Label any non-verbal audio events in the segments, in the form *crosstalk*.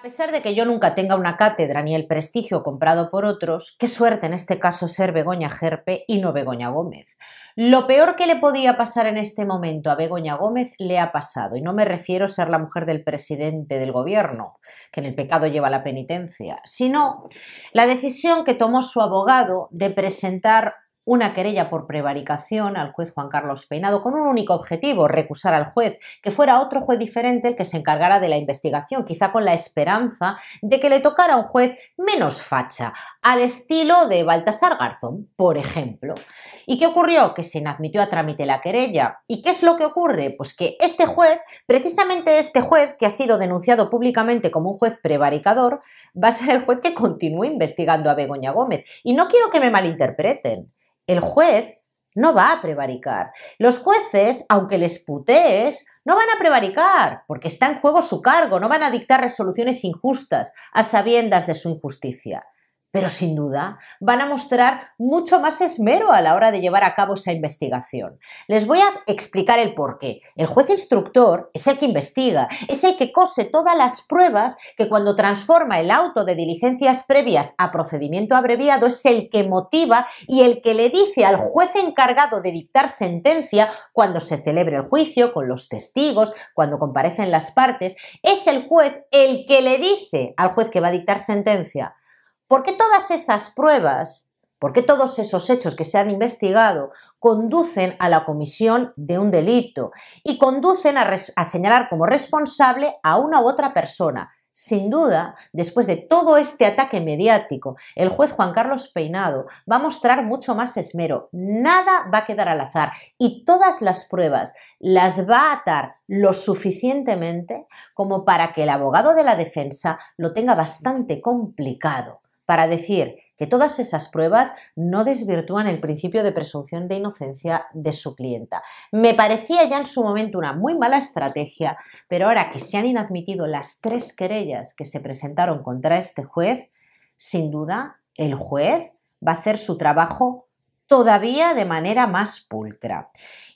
A pesar de que yo nunca tenga una cátedra ni el prestigio comprado por otros, qué suerte en este caso ser Begoña Gerpe y no Begoña Gómez. Lo peor que le podía pasar en este momento a Begoña Gómez le ha pasado, y no me refiero a ser la mujer del presidente del gobierno, que en el pecado lleva la penitencia, sino la decisión que tomó su abogado de presentar una querella por prevaricación al juez Juan Carlos Peinado con un único objetivo, recusar al juez, que fuera otro juez diferente el que se encargara de la investigación, quizá con la esperanza de que le tocara un juez menos facha, al estilo de Baltasar Garzón, por ejemplo. ¿Y qué ocurrió? Que se admitió a trámite la querella. ¿Y qué es lo que ocurre? Pues que este juez, precisamente este juez que ha sido denunciado públicamente como un juez prevaricador, va a ser el juez que continúe investigando a Begoña Gómez. Y no quiero que me malinterpreten. El juez no va a prevaricar. Los jueces, aunque les putees, no van a prevaricar, porque está en juego su cargo, no van a dictar resoluciones injustas a sabiendas de su injusticia pero sin duda van a mostrar mucho más esmero a la hora de llevar a cabo esa investigación. Les voy a explicar el porqué. El juez instructor es el que investiga, es el que cose todas las pruebas que cuando transforma el auto de diligencias previas a procedimiento abreviado es el que motiva y el que le dice al juez encargado de dictar sentencia cuando se celebre el juicio, con los testigos, cuando comparecen las partes, es el juez el que le dice al juez que va a dictar sentencia ¿Por qué todas esas pruebas, por qué todos esos hechos que se han investigado conducen a la comisión de un delito y conducen a, a señalar como responsable a una u otra persona? Sin duda, después de todo este ataque mediático, el juez Juan Carlos Peinado va a mostrar mucho más esmero. Nada va a quedar al azar y todas las pruebas las va a atar lo suficientemente como para que el abogado de la defensa lo tenga bastante complicado para decir que todas esas pruebas no desvirtúan el principio de presunción de inocencia de su clienta. Me parecía ya en su momento una muy mala estrategia, pero ahora que se han inadmitido las tres querellas que se presentaron contra este juez, sin duda el juez va a hacer su trabajo todavía de manera más pulcra.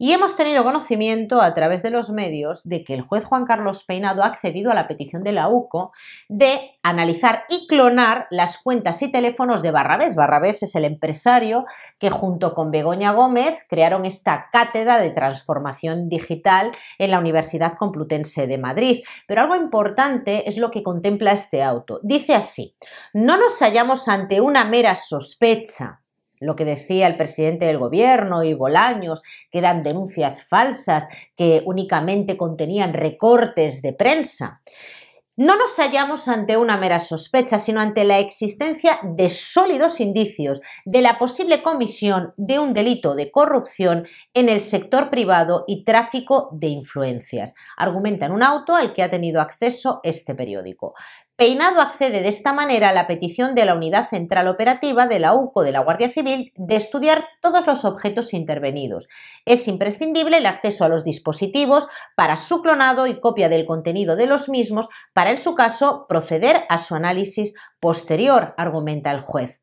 Y hemos tenido conocimiento a través de los medios de que el juez Juan Carlos Peinado ha accedido a la petición de la UCO de analizar y clonar las cuentas y teléfonos de Barrabés. Barrabés es el empresario que junto con Begoña Gómez crearon esta cátedra de transformación digital en la Universidad Complutense de Madrid. Pero algo importante es lo que contempla este auto. Dice así, no nos hallamos ante una mera sospecha lo que decía el presidente del gobierno y Bolaños, que eran denuncias falsas, que únicamente contenían recortes de prensa. No nos hallamos ante una mera sospecha, sino ante la existencia de sólidos indicios de la posible comisión de un delito de corrupción en el sector privado y tráfico de influencias, argumenta en un auto al que ha tenido acceso este periódico. Peinado accede de esta manera a la petición de la Unidad Central Operativa de la UCO de la Guardia Civil de estudiar todos los objetos intervenidos. Es imprescindible el acceso a los dispositivos para su clonado y copia del contenido de los mismos para, en su caso, proceder a su análisis posterior, argumenta el juez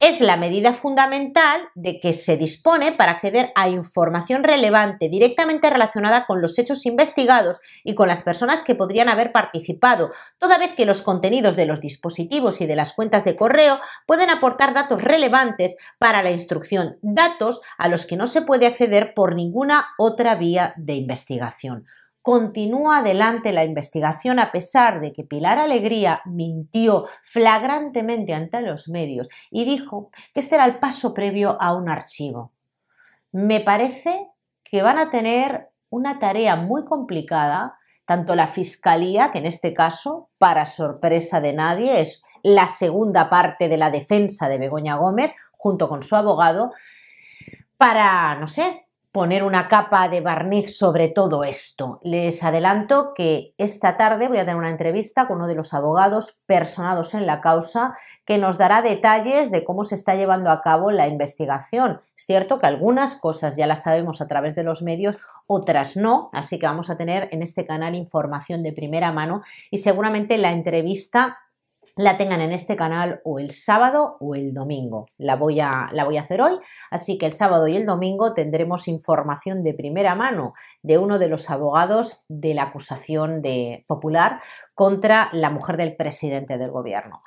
es la medida fundamental de que se dispone para acceder a información relevante directamente relacionada con los hechos investigados y con las personas que podrían haber participado, toda vez que los contenidos de los dispositivos y de las cuentas de correo pueden aportar datos relevantes para la instrucción, datos a los que no se puede acceder por ninguna otra vía de investigación. Continúa adelante la investigación a pesar de que Pilar Alegría mintió flagrantemente ante los medios y dijo que este era el paso previo a un archivo. Me parece que van a tener una tarea muy complicada, tanto la Fiscalía, que en este caso, para sorpresa de nadie, es la segunda parte de la defensa de Begoña Gómez, junto con su abogado, para, no sé, poner una capa de barniz sobre todo esto. Les adelanto que esta tarde voy a tener una entrevista con uno de los abogados personados en la causa que nos dará detalles de cómo se está llevando a cabo la investigación. Es cierto que algunas cosas ya las sabemos a través de los medios, otras no, así que vamos a tener en este canal información de primera mano y seguramente la entrevista la tengan en este canal o el sábado o el domingo. La voy, a, la voy a hacer hoy, así que el sábado y el domingo tendremos información de primera mano de uno de los abogados de la acusación de popular contra la mujer del presidente del gobierno.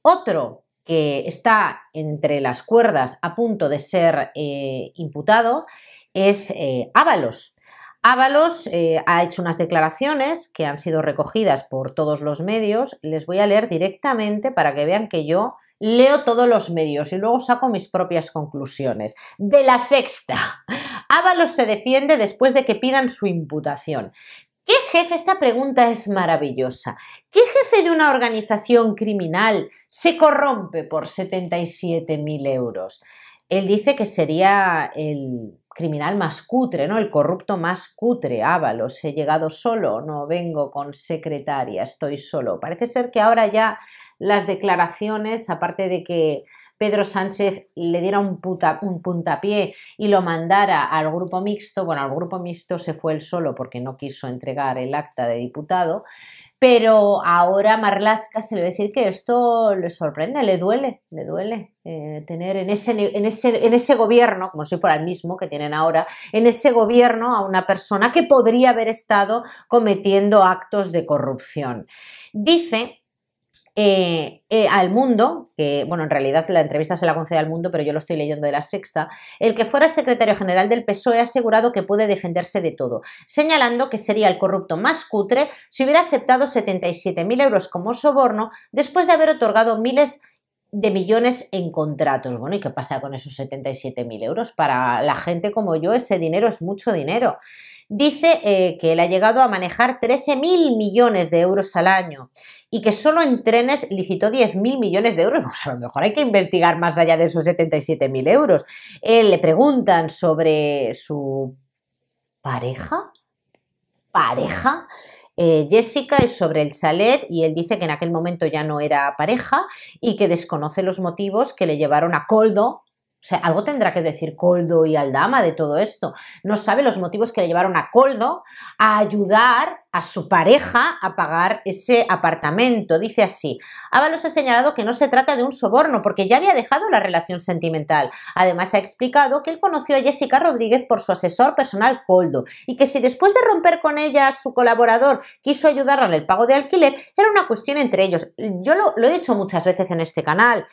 Otro que está entre las cuerdas a punto de ser eh, imputado es eh, Ábalos. Ábalos eh, ha hecho unas declaraciones que han sido recogidas por todos los medios. Les voy a leer directamente para que vean que yo leo todos los medios y luego saco mis propias conclusiones. De la sexta, Ábalos se defiende después de que pidan su imputación. ¿Qué jefe? Esta pregunta es maravillosa. ¿Qué jefe de una organización criminal se corrompe por 77.000 euros? Él dice que sería el criminal más cutre, ¿no? El corrupto más cutre, Ábalos, he llegado solo, no vengo con secretaria, estoy solo. Parece ser que ahora ya las declaraciones, aparte de que Pedro Sánchez le diera un, un puntapié y lo mandara al grupo mixto, bueno, al grupo mixto se fue él solo porque no quiso entregar el acta de diputado, pero ahora Marlaska se le decir que esto le sorprende, le duele, le duele eh, tener en ese, en ese gobierno, como si fuera el mismo que tienen ahora, en ese gobierno a una persona que podría haber estado cometiendo actos de corrupción. Dice eh, eh, al mundo, que bueno, en realidad la entrevista se la concede al mundo, pero yo lo estoy leyendo de la sexta, el que fuera secretario general del PSOE ha asegurado que puede defenderse de todo, señalando que sería el corrupto más cutre si hubiera aceptado 77.000 euros como soborno después de haber otorgado miles de millones en contratos. Bueno, ¿y qué pasa con esos 77.000 euros? Para la gente como yo, ese dinero es mucho dinero. Dice eh, que él ha llegado a manejar 13.000 millones de euros al año y que solo en trenes licitó 10.000 millones de euros. *laughs* Pues a lo mejor hay que investigar más allá de esos 77.000 euros. le preguntan sobre su pareja. Pareja. Eh, Jessica es sobre el chalet y él dice que en aquel momento ya no era pareja y que desconoce los motivos que le llevaron a Coldo o sea, algo tendrá que decir Coldo y Aldama de todo esto. No sabe los motivos que le llevaron a Coldo a ayudar a su pareja a pagar ese apartamento. Dice así, Ábalos ha señalado que no se trata de un soborno porque ya había dejado la relación sentimental. Además ha explicado que él conoció a Jessica Rodríguez por su asesor personal Coldo y que si después de romper con ella su colaborador quiso ayudarla en el pago de alquiler, era una cuestión entre ellos. Yo lo he dicho muchas veces en este canal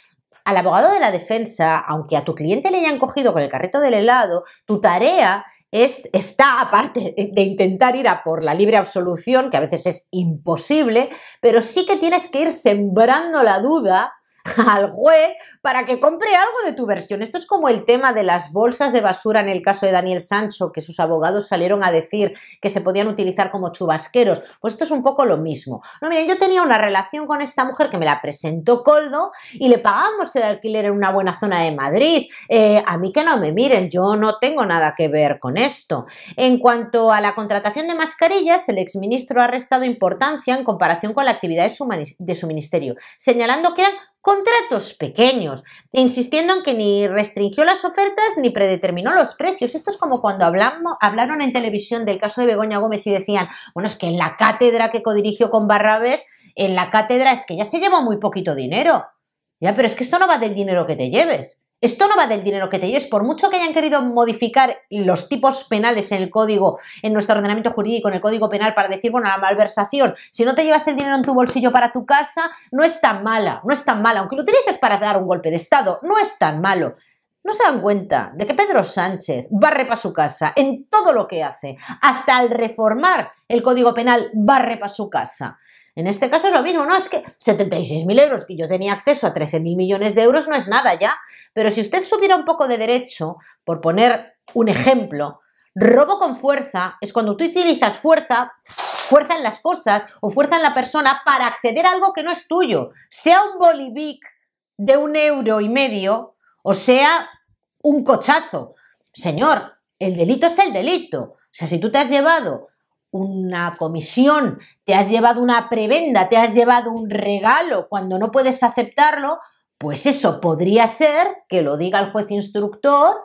al abogado de la defensa, aunque a tu cliente le hayan cogido con el carrito del helado, tu tarea es, está, aparte de intentar ir a por la libre absolución, que a veces es imposible, pero sí que tienes que ir sembrando la duda *laughs* al juez para que compre algo de tu versión. Esto es como el tema de las bolsas de basura en el caso de Daniel Sancho, que sus abogados salieron a decir que se podían utilizar como chubasqueros. Pues esto es un poco lo mismo. No, miren, yo tenía una relación con esta mujer que me la presentó Coldo y le pagamos el alquiler en una buena zona de Madrid. Eh, a mí que no me miren, yo no tengo nada que ver con esto. En cuanto a la contratación de mascarillas, el exministro ha restado importancia en comparación con la actividad de de su ministerio, señalando que eran contratos pequeños, insistiendo en que ni restringió las ofertas ni predeterminó los precios. Esto es como cuando hablaron en televisión del caso de Begoña Gómez y decían, bueno, es que en la cátedra que codirigió con Barrabés, en la cátedra es que ya se llevó muy poquito dinero. Ya, pero es que esto no va del dinero que te lleves. Esto no va del dinero que te lleves. Por mucho que hayan querido modificar los tipos penales en el código, en nuestro ordenamiento jurídico, en el código penal, para decir, bueno, la malversación, si no te llevas el dinero en tu bolsillo para tu casa, no es tan mala, no es tan mala. Aunque lo utilices para dar un golpe de Estado, no es tan malo. No se dan cuenta de que Pedro Sánchez barre para su casa en todo lo que hace, hasta al reformar el Código Penal barre para su casa. En este caso es lo mismo, ¿no? Es que 76.000 euros, que yo tenía acceso a 13.000 millones de euros, no es nada ya. Pero si usted subiera un poco de derecho, por poner un ejemplo, robo con fuerza es cuando tú utilizas fuerza, fuerza en las cosas o fuerza en la persona para acceder a algo que no es tuyo. Sea un bolivic de un euro y medio o sea un cochazo. Señor, el delito es el delito. O sea, si tú te has llevado una comisión, te has llevado una prebenda, te has llevado un regalo cuando no puedes aceptarlo, pues eso podría ser que lo diga el juez instructor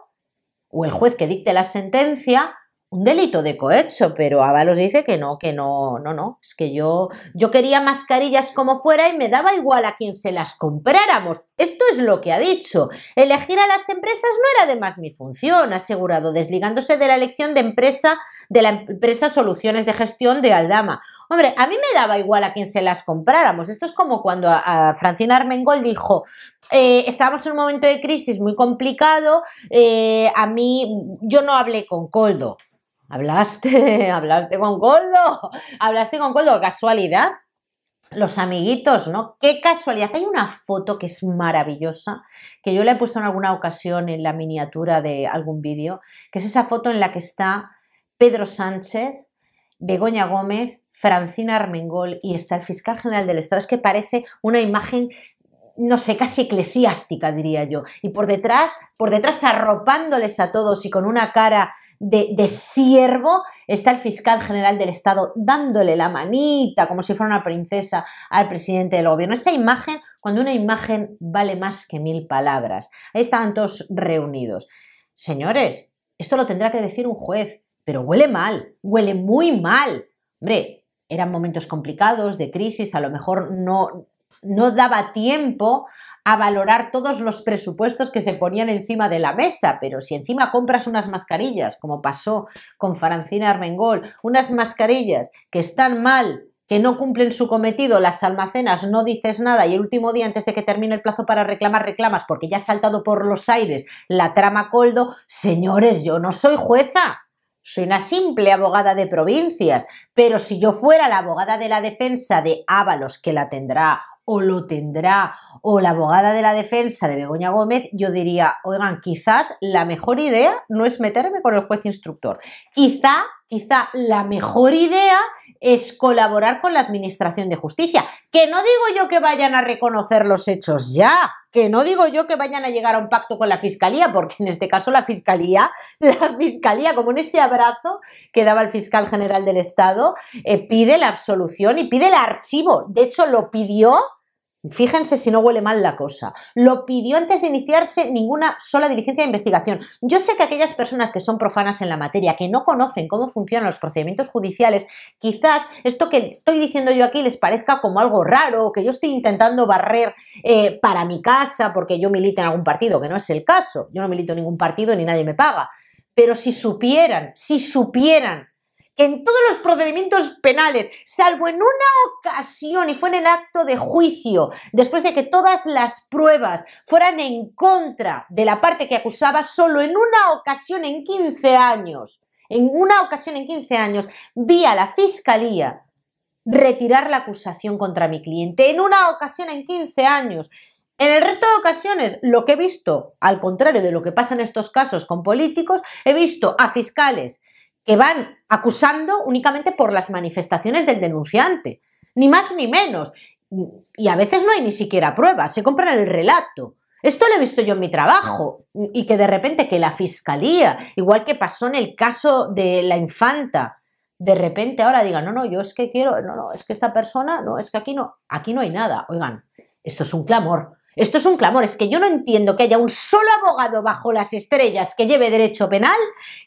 o el juez que dicte la sentencia un delito de cohecho, pero Avalos dice que no, que no, no, no, es que yo, yo quería mascarillas como fuera y me daba igual a quien se las compráramos. Esto es lo que ha dicho. Elegir a las empresas no era además mi función, ha asegurado, desligándose de la elección de empresa de la empresa Soluciones de Gestión de Aldama. Hombre, a mí me daba igual a quien se las compráramos. Esto es como cuando a, Francina Armengol dijo, estamos eh, estábamos en un momento de crisis muy complicado, eh, a mí yo no hablé con Coldo. Hablaste, *laughs* hablaste con Coldo, hablaste con Coldo, casualidad. Los amiguitos, ¿no? Qué casualidad. Hay una foto que es maravillosa, que yo la he puesto en alguna ocasión en la miniatura de algún vídeo, que es esa foto en la que está Pedro Sánchez, Begoña Gómez, Francina Armengol y está el fiscal general del Estado. Es que parece una imagen no sé, casi eclesiástica, diría yo. Y por detrás, por detrás arropándoles a todos y con una cara de, de siervo, está el fiscal general del Estado dándole la manita, como si fuera una princesa, al presidente del gobierno. Esa imagen, cuando una imagen vale más que mil palabras. Ahí estaban todos reunidos. Señores, esto lo tendrá que decir un juez, pero huele mal, huele muy mal. Hombre, eran momentos complicados, de crisis, a lo mejor no, no daba tiempo a valorar todos los presupuestos que se ponían encima de la mesa, pero si encima compras unas mascarillas, como pasó con Francina Armengol, unas mascarillas que están mal, que no cumplen su cometido, las almacenas, no dices nada y el último día antes de que termine el plazo para reclamar, reclamas porque ya ha saltado por los aires la trama Coldo, señores, yo no soy jueza. Soy una simple abogada de provincias, pero si yo fuera la abogada de la defensa de Ábalos, que la tendrá o lo tendrá, o la abogada de la defensa de Begoña Gómez, yo diría, oigan, quizás la mejor idea no es meterme con el juez instructor. Quizá, quizá la mejor idea es colaborar con la Administración de Justicia. Que no digo yo que vayan a reconocer los hechos ya, que no digo yo que vayan a llegar a un pacto con la Fiscalía, porque en este caso la Fiscalía, *laughs* la Fiscalía, como en ese abrazo que daba el fiscal general del Estado, eh, pide la absolución y pide el archivo. De hecho, lo pidió Fíjense si no huele mal la cosa. Lo pidió antes de iniciarse ninguna sola diligencia de investigación. Yo sé que aquellas personas que son profanas en la materia, que no conocen cómo funcionan los procedimientos judiciales, quizás esto que estoy diciendo yo aquí les parezca como algo raro, que yo estoy intentando barrer eh, para mi casa porque yo milito en algún partido, que no es el caso. Yo no milito en ningún partido ni nadie me paga. Pero si supieran, si supieran en todos los procedimientos penales, salvo en una ocasión, y fue en el acto de juicio, después de que todas las pruebas fueran en contra de la parte que acusaba, solo en una ocasión en 15 años, en una ocasión en 15 años, vi a la fiscalía retirar la acusación contra mi cliente, en una ocasión en 15 años. En el resto de ocasiones, lo que he visto, al contrario de lo que pasa en estos casos con políticos, he visto a fiscales que van acusando únicamente por las manifestaciones del denunciante, ni más ni menos. Y a veces no hay ni siquiera pruebas, se compran el relato. Esto lo he visto yo en mi trabajo y que de repente que la fiscalía, igual que pasó en el caso de la infanta, de repente ahora diga, no, no, yo es que quiero, no, no, es que esta persona, no, es que aquí no, aquí no hay nada. Oigan, esto es un clamor. Esto es un clamor, es que yo no entiendo que haya un solo abogado bajo las estrellas que lleve derecho penal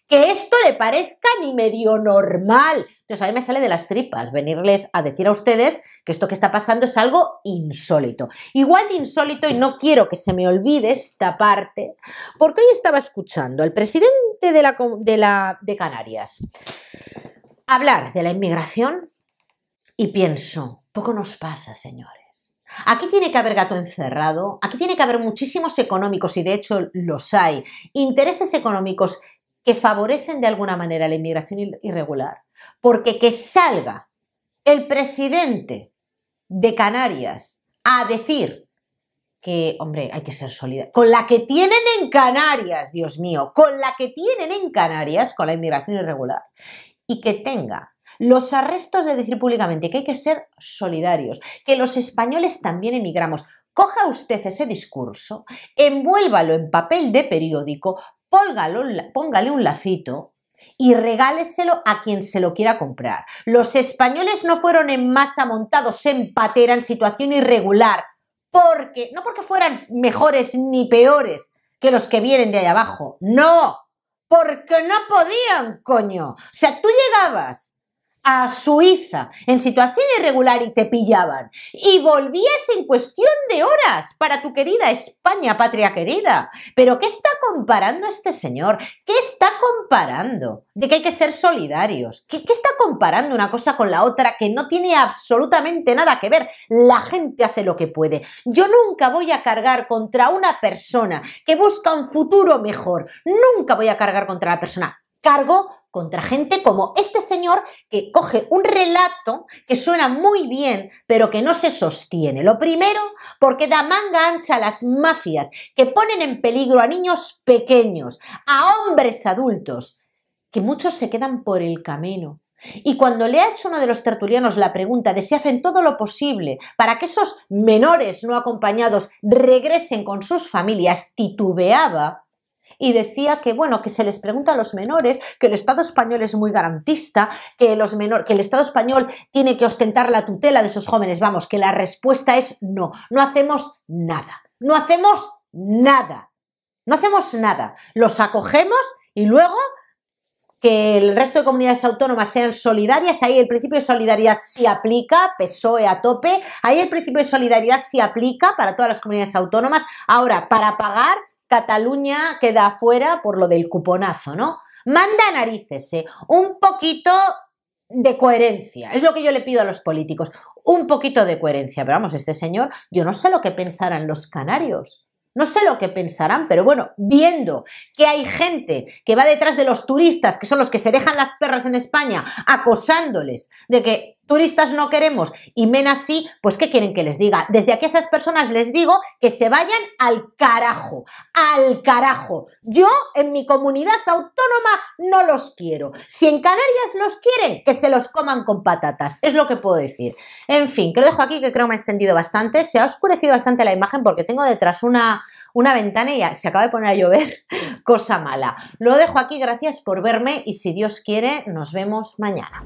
que esto le parezca ni medio normal. Entonces a mí me sale de las tripas venirles a decir a ustedes que esto que está pasando es algo insólito. Igual de insólito, y no quiero que se me olvide esta parte, porque hoy estaba escuchando al presidente de, Canarias hablar de la inmigración y pienso, poco nos pasa, señor. Aquí tiene que haber gato encerrado, aquí tiene que haber muchísimos económicos y de hecho los hay, intereses económicos que favorecen de alguna manera la inmigración irregular. Porque que salga el presidente de Canarias a decir que, hombre, hay que ser sólida. Con la que tienen en Canarias, Dios mío, con la que tienen en Canarias, con la inmigración irregular, y que tenga los arrestos de decir públicamente que hay que ser solidarios, que los españoles también emigramos. Coja usted ese discurso, envuélvalo en papel de periódico, póngale un lacito y regáleselo a quien se lo quiera comprar. Los españoles no fueron en masa montados en patera en situación irregular, porque no porque fueran mejores ni peores que los que vienen de allá abajo, no, porque no podían, coño. O sea, tú llegabas a Suiza en situación irregular y te pillaban y volvías en cuestión de horas para tu querida España, patria querida. Pero ¿qué está comparando este señor? ¿Qué está comparando? De que hay que ser solidarios. ¿Qué, está comparando una cosa con la otra que no tiene absolutamente nada que ver? La gente hace lo que puede. Yo nunca voy a cargar contra una persona que busca un futuro mejor. Nunca voy a cargar contra la persona. Cargo contra gente como este señor que coge un relato que suena muy bien, pero que no se sostiene. Lo primero, porque da manga ancha a las mafias que ponen en peligro a niños pequeños, a hombres adultos, que muchos se quedan por el camino. Y cuando le ha hecho uno de los tertulianos la pregunta de si hacen todo lo posible para que esos menores no acompañados regresen con sus familias, titubeaba y decía que, bueno, que se les pregunta a los menores, que el Estado español es muy garantista, que, los que el Estado español tiene que ostentar la tutela de esos jóvenes. Vamos, que la respuesta es no, no hacemos nada, no hacemos nada, no hacemos nada. Los acogemos y luego que el resto de comunidades autónomas sean solidarias, ahí el principio de solidaridad sí aplica, PSOE a tope, ahí el principio de solidaridad sí aplica para todas las comunidades autónomas. Ahora, para pagar Cataluña queda afuera por lo del cuponazo, ¿no? Manda narices, eh. un poquito de coherencia. Es lo que yo le pido a los políticos, un poquito de coherencia. Pero vamos, este señor, yo no sé lo que pensarán los canarios. No sé lo que pensarán, pero bueno, viendo que hay gente que va detrás de los turistas, que son los que se dejan las perras en España, acosándoles de que Turistas no queremos y menos sí, pues ¿qué quieren que les diga? Desde aquí a esas personas les digo que se vayan al carajo, al carajo. Yo en mi comunidad autónoma no los quiero. Si en Canarias los quieren, que se los coman con patatas, es lo que puedo decir. En fin, que lo dejo aquí que creo que me ha extendido bastante. Se ha oscurecido bastante la imagen porque tengo detrás una, una ventana y se acaba de poner a llover, *laughs* cosa mala. Lo dejo aquí, gracias por verme y si Dios quiere, nos vemos mañana.